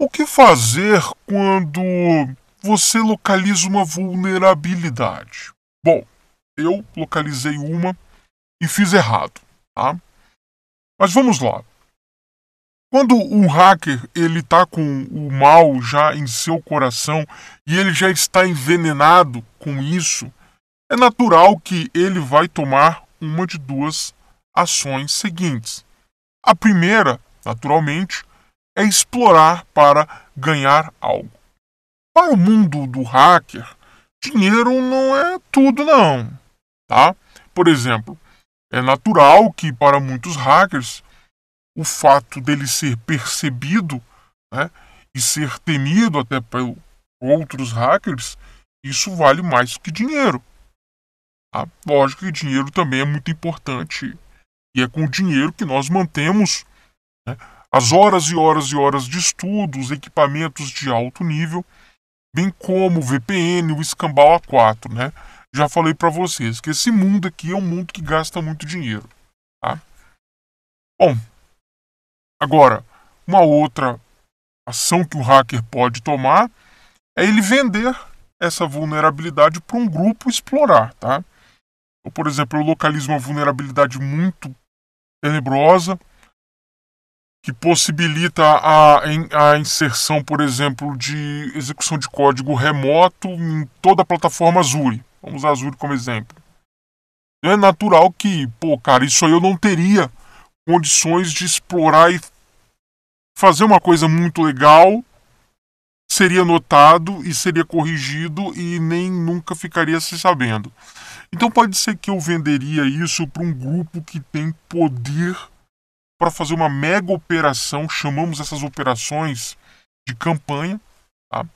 O que fazer quando você localiza uma vulnerabilidade? Bom, eu localizei uma e fiz errado, tá? Mas vamos lá. Quando um hacker ele está com o mal já em seu coração e ele já está envenenado com isso, é natural que ele vai tomar uma de duas ações seguintes. A primeira, naturalmente, é explorar para ganhar algo. Para o mundo do hacker, dinheiro não é tudo não, tá? Por exemplo, é natural que para muitos hackers o fato dele ser percebido né, e ser temido até por outros hackers, isso vale mais que dinheiro. Tá? Lógico que dinheiro também é muito importante. E é com o dinheiro que nós mantemos né, as horas e horas e horas de estudos, equipamentos de alto nível, bem como o VPN, o escambau A4, né? Já falei para vocês que esse mundo aqui é um mundo que gasta muito dinheiro, tá? Bom, agora, uma outra ação que o hacker pode tomar é ele vender essa vulnerabilidade para um grupo explorar, tá? Ou, então, por exemplo, eu localizo uma vulnerabilidade muito tenebrosa, que possibilita a, a inserção, por exemplo, de execução de código remoto em toda a plataforma Azure. Vamos usar Azure como exemplo. É natural que, pô, cara, isso aí eu não teria condições de explorar e fazer uma coisa muito legal seria notado e seria corrigido e nem nunca ficaria se sabendo. Então pode ser que eu venderia isso para um grupo que tem poder para fazer uma mega operação. Chamamos essas operações de campanha. Tá?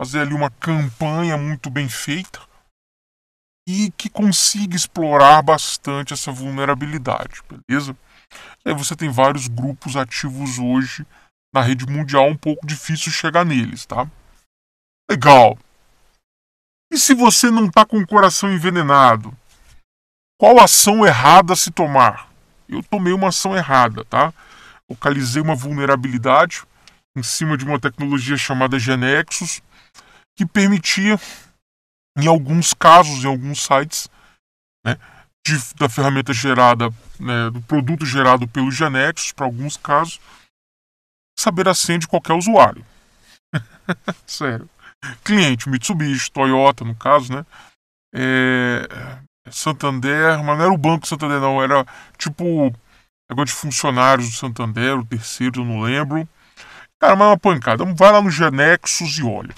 Fazer ali uma campanha muito bem feita e que consiga explorar bastante essa vulnerabilidade, beleza? E é, aí você tem vários grupos ativos hoje na rede mundial, um pouco difícil chegar neles, tá? Legal. E se você não está com o coração envenenado, qual ação errada se tomar? eu tomei uma ação errada, tá? Localizei uma vulnerabilidade em cima de uma tecnologia chamada Genexus, que permitia, em alguns casos, em alguns sites, né, de, da ferramenta gerada, né, do produto gerado pelo Genexus, para alguns casos, saber a senha de qualquer usuário. Sério. Cliente, Mitsubishi, Toyota, no caso, né? É, Santander, mas não era o Banco Santander, não, era tipo negócio de funcionários do Santander, o terceiro, eu não lembro. Cara, mas é uma pancada. Vai lá no Genexus e olha.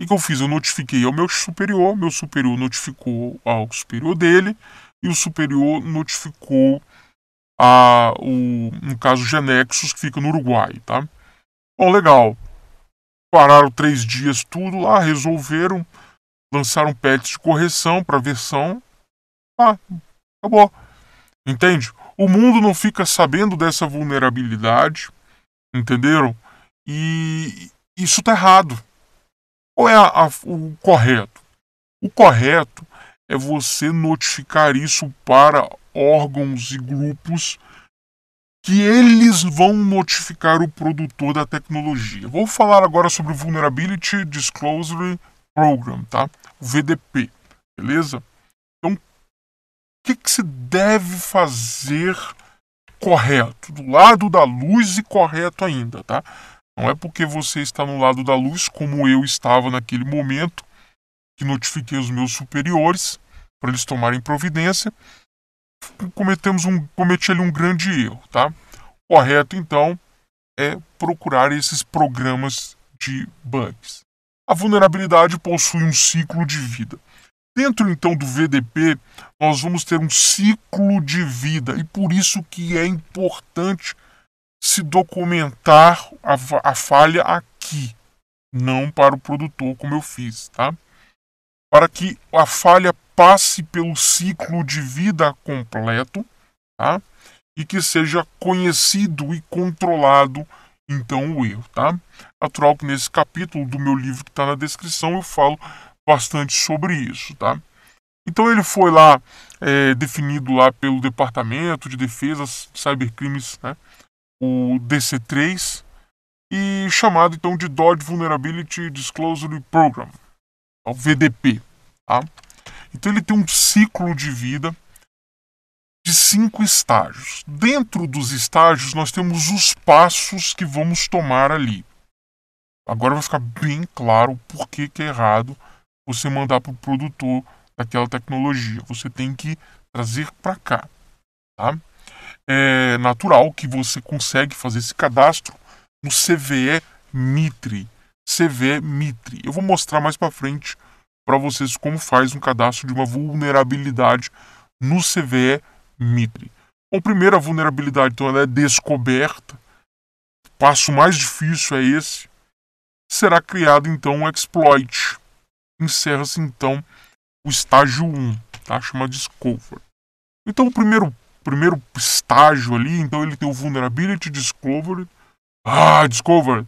O que eu fiz? Eu notifiquei ao meu superior, meu superior notificou ao superior dele, e o superior notificou a, o, no caso, o Genexus, que fica no Uruguai, tá? Bom, legal. Pararam três dias tudo lá, resolveram lançaram patch de correção para a versão. Ah, acabou. Entende? O mundo não fica sabendo dessa vulnerabilidade, entenderam? E isso tá errado. Qual é a, a, o correto? O correto é você notificar isso para órgãos e grupos que eles vão notificar o produtor da tecnologia. Vou falar agora sobre vulnerability disclosure Program, tá? O VDP, beleza? Então, o que, que se deve fazer correto, do lado da luz e correto ainda, tá? Não é porque você está no lado da luz, como eu estava naquele momento, que notifiquei os meus superiores para eles tomarem providência, cometemos um, cometi ali um grande erro, tá? Correto, então, é procurar esses programas de bugs a vulnerabilidade possui um ciclo de vida. Dentro então do VDP, nós vamos ter um ciclo de vida e por isso que é importante se documentar a, a falha aqui, não para o produtor como eu fiz, tá? Para que a falha passe pelo ciclo de vida completo, tá? E que seja conhecido e controlado então o erro, tá? Natural que nesse capítulo do meu livro que está na descrição eu falo bastante sobre isso, tá? Então ele foi lá é, definido lá pelo Departamento de Defesa de Cybercrimes, né, o DC3, e chamado então de Dodge Vulnerability Disclosure Program, é o VDP. Tá? Então ele tem um ciclo de vida de cinco estágios. Dentro dos estágios nós temos os passos que vamos tomar ali. Agora vai ficar bem claro porque que é errado você mandar para o produtor daquela tecnologia. Você tem que trazer para cá. Tá? É natural que você consegue fazer esse cadastro no CVE Mitre. CVE Mitre. Eu vou mostrar mais para frente para vocês como faz um cadastro de uma vulnerabilidade no CVE Mitre. Bom, primeiro a vulnerabilidade, então ela é descoberta. O passo mais difícil é esse será criado então um exploit. Encerra-se então o estágio 1, tá? chamado Discover. Então o primeiro, primeiro estágio ali, então ele tem o Vulnerability Discovered. Ah, Discovered!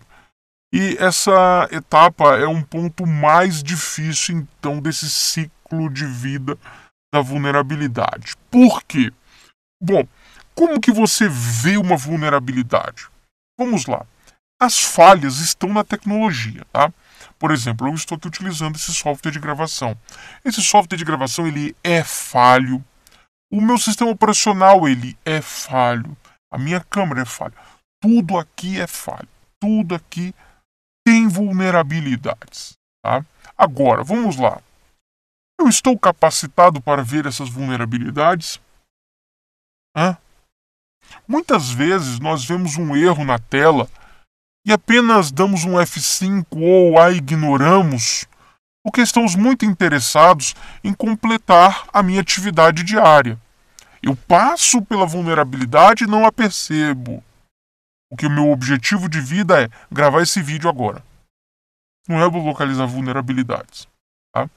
E essa etapa é um ponto mais difícil então desse ciclo de vida da vulnerabilidade. Por quê? Bom, como que você vê uma vulnerabilidade? Vamos lá. As falhas estão na tecnologia, tá? Por exemplo, eu estou aqui utilizando esse software de gravação. Esse software de gravação ele é falho. O meu sistema operacional ele é falho. A minha câmera é falha. Tudo aqui é falho. Tudo aqui tem vulnerabilidades, tá? Agora, vamos lá. Eu estou capacitado para ver essas vulnerabilidades? Hã? Muitas vezes nós vemos um erro na tela e apenas damos um F5 ou a ignoramos, porque estamos muito interessados em completar a minha atividade diária. Eu passo pela vulnerabilidade e não a percebo. porque o meu objetivo de vida é gravar esse vídeo agora. Não é localizar vulnerabilidades. Tá?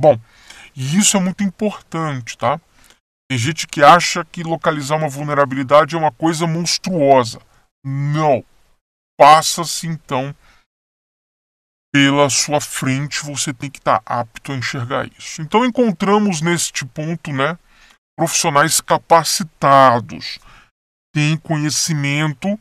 Bom, e isso é muito importante, tá? Tem gente que acha que localizar uma vulnerabilidade é uma coisa monstruosa. Não passa-se então pela sua frente, você tem que estar apto a enxergar isso. Então encontramos neste ponto, né, profissionais capacitados, têm conhecimento,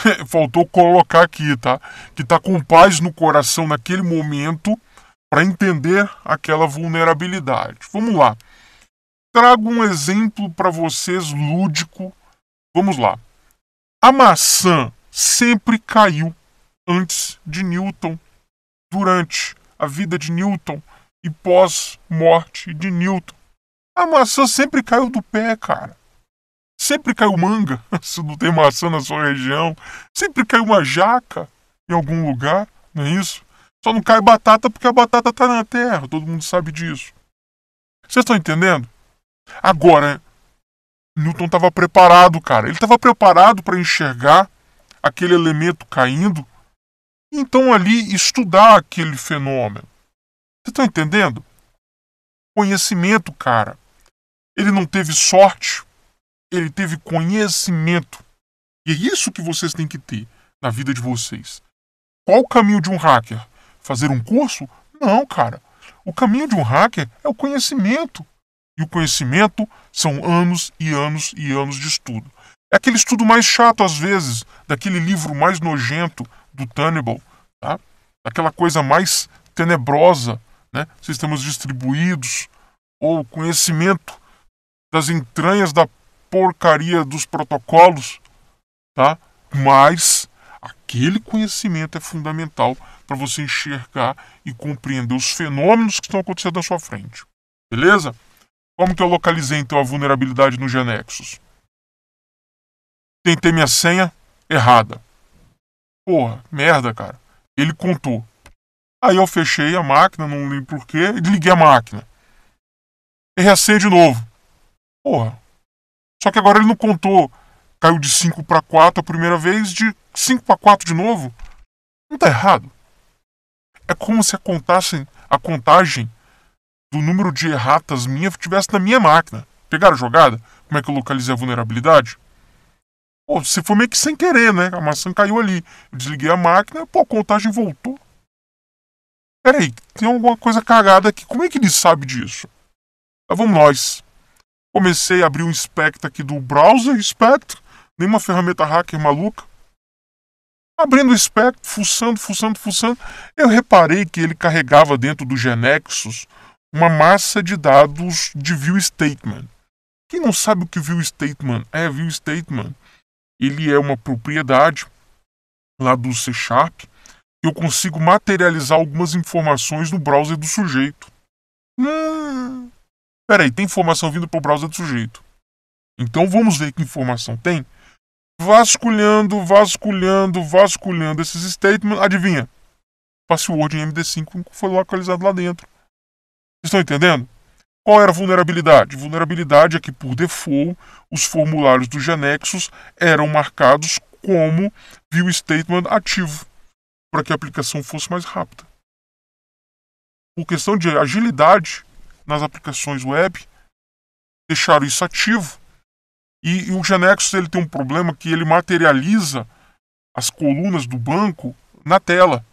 faltou colocar aqui, tá? Que está com paz no coração naquele momento para entender aquela vulnerabilidade. Vamos lá. Trago um exemplo para vocês lúdico. Vamos lá. A maçã sempre caiu antes de Newton, durante a vida de Newton e pós-morte de Newton. A maçã sempre caiu do pé, cara. Sempre caiu manga, se não tem maçã na sua região. Sempre caiu uma jaca em algum lugar, não é isso? Só não cai batata porque a batata está na terra, todo mundo sabe disso. Vocês estão entendendo? Agora, Newton estava preparado, cara. Ele estava preparado para enxergar aquele elemento caindo, e então ali estudar aquele fenômeno. Você está entendendo? Conhecimento, cara. Ele não teve sorte, ele teve conhecimento. E é isso que vocês têm que ter na vida de vocês. Qual o caminho de um hacker? Fazer um curso? Não, cara. O caminho de um hacker é o conhecimento. E o conhecimento são anos e anos e anos de estudo. É aquele estudo mais chato, às vezes, daquele livro mais nojento do Tannibal, tá? aquela coisa mais tenebrosa, né? sistemas distribuídos, ou conhecimento das entranhas da porcaria dos protocolos, tá? mas aquele conhecimento é fundamental para você enxergar e compreender os fenômenos que estão acontecendo na sua frente. Beleza? Como que eu localizei então a vulnerabilidade no Genexus? Tentei minha senha errada. Porra, merda, cara. Ele contou. Aí eu fechei a máquina, não lembro porquê, e liguei a máquina. E reacei de novo. Porra. Só que agora ele não contou. Caiu de 5 para 4 a primeira vez, de 5 para 4 de novo. Não tá errado. É como se a, contassem, a contagem do número de erratas minha tivesse na minha máquina. Pegaram a jogada? Como é que eu localizei a vulnerabilidade? Pô, se foi meio que sem querer, né? A maçã caiu ali. Eu desliguei a máquina, pô, a contagem voltou. Peraí, tem alguma coisa cagada aqui. Como é que ele sabe disso? Lá ah, vamos nós. Comecei a abrir o um Spectre aqui do browser, Spectre, nenhuma ferramenta hacker maluca. Abrindo o Spectre, fuçando, fuçando, fuçando, eu reparei que ele carregava dentro do Genexus uma massa de dados de view statement. Quem não sabe o que view statement é, view statement ele é uma propriedade lá do C Sharp, eu consigo materializar algumas informações no browser do sujeito. Hum, peraí, tem informação vindo para o browser do sujeito. Então vamos ver que informação tem. Vasculhando, vasculhando, vasculhando esses statements, adivinha? Password em MD5 foi localizado lá dentro. Vocês estão entendendo? Qual era a vulnerabilidade? Vulnerabilidade é que, por default, os formulários do Genexus eram marcados como view statement ativo, para que a aplicação fosse mais rápida. Por questão de agilidade nas aplicações web, deixaram isso ativo. E, e o Genexus ele tem um problema que ele materializa as colunas do banco na tela.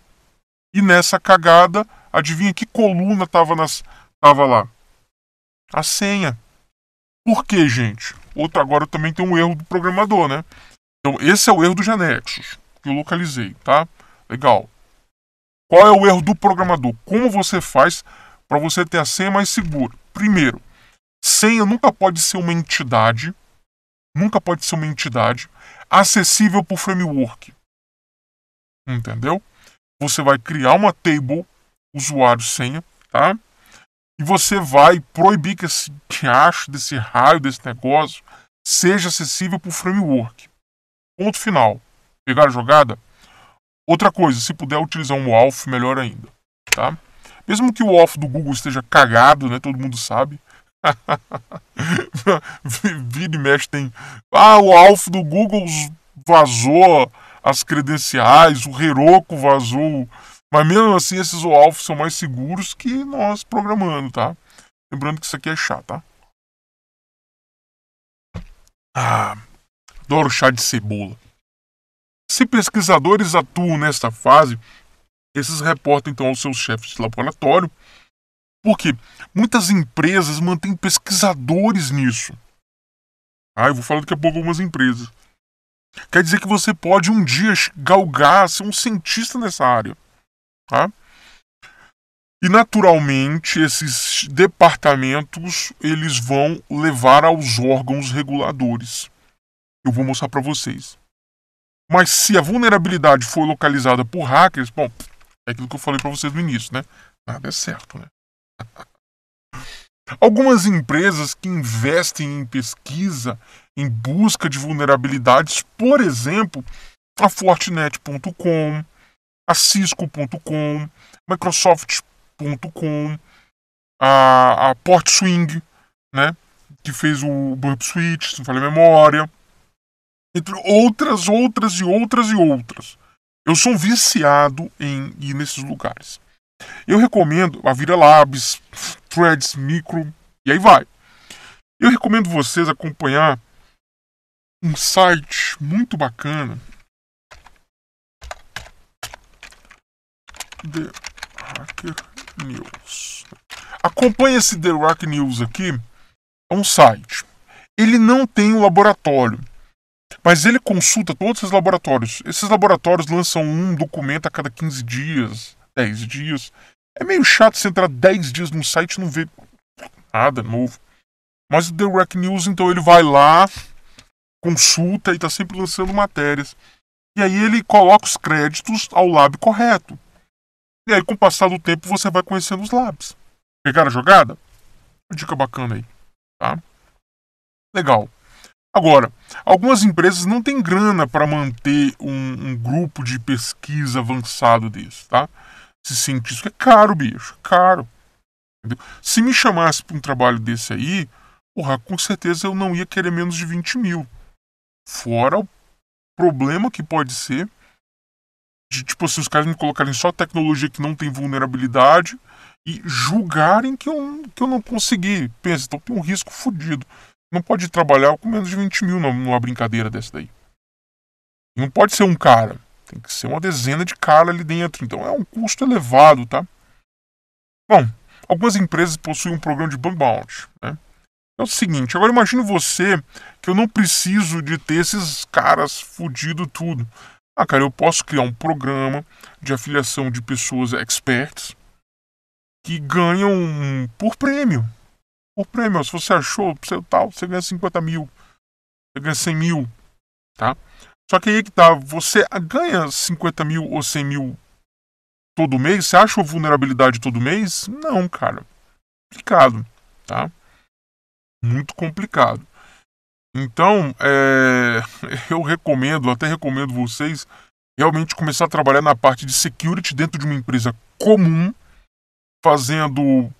E nessa cagada, adivinha que coluna estava tava lá? a senha. Por gente? Outro agora também tem um erro do programador, né? Então, esse é o erro do Genexus, que eu localizei, tá? Legal. Qual é o erro do programador? Como você faz para você ter a senha mais segura? Primeiro, senha nunca pode ser uma entidade, nunca pode ser uma entidade acessível por framework. Entendeu? Você vai criar uma table usuário senha, tá? e você vai proibir que esse acho desse raio, desse negócio, seja acessível para o framework. Ponto final. Pegar a jogada? Outra coisa, se puder utilizar um WALF, melhor ainda. Tá? Mesmo que o WALF do Google esteja cagado, né, todo mundo sabe. Vira e mexe tem. Ah, o WALF do Google vazou as credenciais, o Heroku vazou mas mesmo assim, esses alvos são mais seguros que nós programando, tá? Lembrando que isso aqui é chá, tá? Ah, adoro chá de cebola. Se pesquisadores atuam nesta fase, esses reportam então aos seus chefes de laboratório, porque muitas empresas mantêm pesquisadores nisso. Ah, eu vou falar daqui a pouco algumas empresas. Quer dizer que você pode um dia galgar ser um cientista nessa área. Tá? E naturalmente esses departamentos eles vão levar aos órgãos reguladores. Eu vou mostrar para vocês. Mas se a vulnerabilidade for localizada por hackers, bom, é aquilo que eu falei para vocês no início, né? Nada é certo, né? Algumas empresas que investem em pesquisa em busca de vulnerabilidades, por exemplo, a Fortinet.com, a Cisco.com, Microsoft.com, a, a Port Swing, né? Que fez o Burp Switch, se não falei memória. Entre outras, outras e outras e outras. Eu sou um viciado em ir nesses lugares. Eu recomendo a Vira Labs, Threads Micro, e aí vai. Eu recomendo vocês acompanhar um site muito bacana The Hacker News. Acompanhe esse The Hacker News aqui. É um site. Ele não tem um laboratório, mas ele consulta todos os laboratórios. Esses laboratórios lançam um documento a cada 15 dias, 10 dias. É meio chato você entrar 10 dias num site e não ver nada novo. Mas o The Rack News, então, ele vai lá, consulta e está sempre lançando matérias. E aí ele coloca os créditos ao lab correto. E aí, com o passar do tempo, você vai conhecendo os labs. Pegaram a jogada? Uma dica bacana aí, tá? Legal. Agora, algumas empresas não têm grana para manter um, um, grupo de pesquisa avançado desse, tá? Esse isso é caro, bicho, é caro. Entendeu? Se me chamasse para um trabalho desse aí, porra, com certeza eu não ia querer menos de 20 mil. Fora o problema que pode ser de tipo, se os caras me colocarem só tecnologia que não tem vulnerabilidade e julgarem que eu, que eu não consegui. Pensa, então tem um risco fodido. Não pode trabalhar com menos de 20 mil numa brincadeira dessa daí. Não pode ser um cara. Tem que ser uma dezena de cara ali dentro. Então é um custo elevado, tá? Bom, algumas empresas possuem um programa de bug bounty, né? É o seguinte, agora imagine você que eu não preciso de ter esses caras fudido tudo. Ah, cara, eu posso criar um programa de afiliação de pessoas experts que ganham por prêmio. Por prêmio, se você achou, você, tal, você ganha 50 mil, você ganha 100 mil, tá? Só que aí que tá, você ganha 50 mil ou 100 mil todo mês? Você acha vulnerabilidade todo mês? Não, cara. Complicado, tá? Muito complicado. Então, é, eu recomendo, até recomendo vocês realmente começar a trabalhar na parte de security dentro de uma empresa comum, fazendo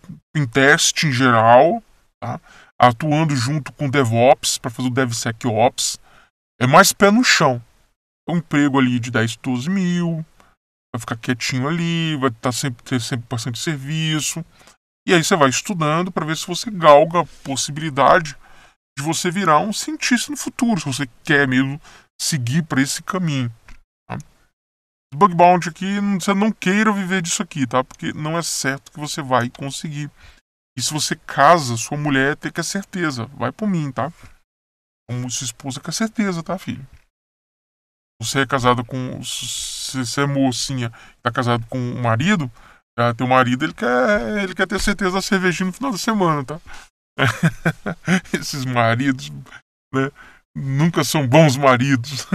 teste em geral, tá? atuando junto com DevOps para fazer o DevSecOps. É mais pé no chão. É um emprego ali de 10, 12 mil, vai ficar quietinho ali, vai estar tá sempre, ter sempre bastante serviço. E aí você vai estudando para ver se você galga a possibilidade de você virar um cientista no futuro, se você quer mesmo seguir para esse caminho. Tá? Bug bounty aqui, você não queira viver disso aqui, tá? Porque não é certo que você vai conseguir. E se você casa, sua mulher tem que ter certeza. Vai por mim, tá? Como sua esposa quer certeza, tá, filho? Você é casado com. Se você é mocinha tá casado com o marido, tá? teu marido ele quer, ele quer ter certeza da cervejinha no final da semana, tá? Esses maridos né, nunca são bons maridos.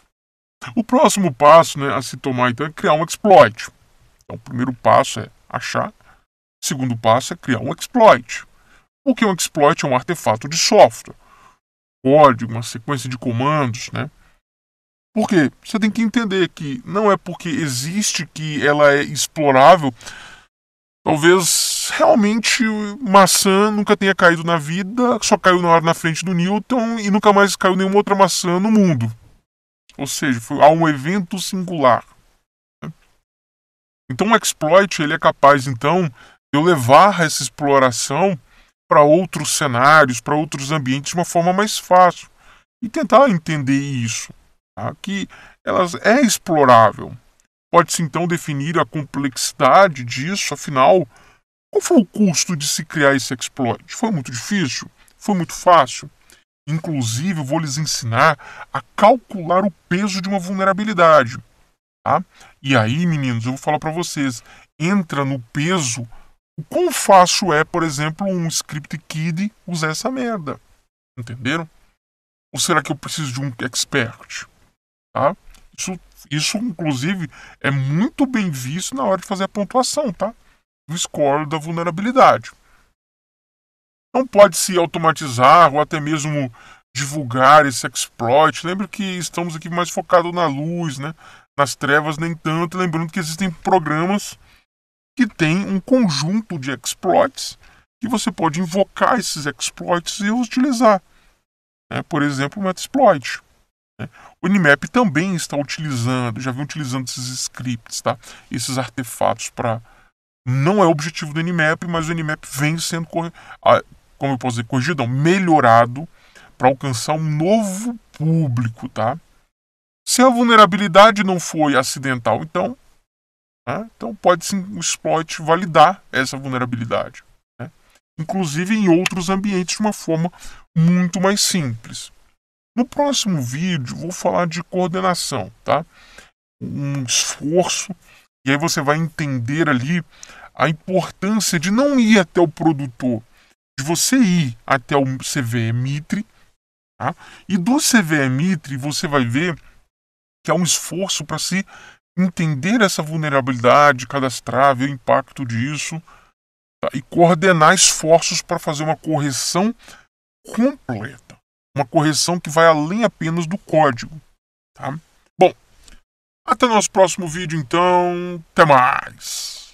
o próximo passo né, a se tomar então é criar um exploit. Então, o primeiro passo é achar, o segundo passo é criar um exploit. O que é um exploit? É um artefato de software, código, uma sequência de comandos, né? Por quê? Você tem que entender que não é porque existe que ela é explorável. Talvez realmente maçã nunca tenha caído na vida, só caiu na hora na frente do Newton e nunca mais caiu nenhuma outra maçã no mundo. Ou seja, foi, há um evento singular. Né? Então, o exploit ele é capaz, então, de eu levar essa exploração para outros cenários, para outros ambientes de uma forma mais fácil e tentar entender isso, tá? que elas é explorável. Pode-se então definir a complexidade disso, afinal, qual foi o custo de se criar esse exploit? Foi muito difícil? Foi muito fácil? Inclusive, eu vou lhes ensinar a calcular o peso de uma vulnerabilidade. Tá? E aí, meninos, eu vou falar para vocês: entra no peso o quão fácil é, por exemplo, um script kid usar essa merda. Entenderam? Ou será que eu preciso de um expert? Tá? Isso, isso, inclusive, é muito bem visto na hora de fazer a pontuação, tá? do score da vulnerabilidade. Não pode se automatizar ou até mesmo divulgar esse exploit. lembra que estamos aqui mais focados na luz, né? nas trevas nem tanto. Lembrando que existem programas que têm um conjunto de exploits que você pode invocar esses exploits e utilizar. Né? Por exemplo, o Metasploit. Né? O Nmap também está utilizando, já vem utilizando esses scripts, tá? esses artefatos para não é objetivo do NMAP, mas o NMAP vem sendo, como eu posso dizer, corrigido, não, melhorado para alcançar um novo público, tá? Se a vulnerabilidade não foi acidental, então, né? então pode sim o exploit validar essa vulnerabilidade, né? inclusive em outros ambientes de uma forma muito mais simples. No próximo vídeo vou falar de coordenação, tá? Um esforço e aí você vai entender ali a importância de não ir até o produtor, de você ir até o CVE Mitre, tá? e do CVE Mitre você vai ver que é um esforço para se entender essa vulnerabilidade, cadastrar, ver o impacto disso tá? e coordenar esforços para fazer uma correção completa, uma correção que vai além apenas do código. Tá? Bom, até nosso próximo vídeo, então. Até mais!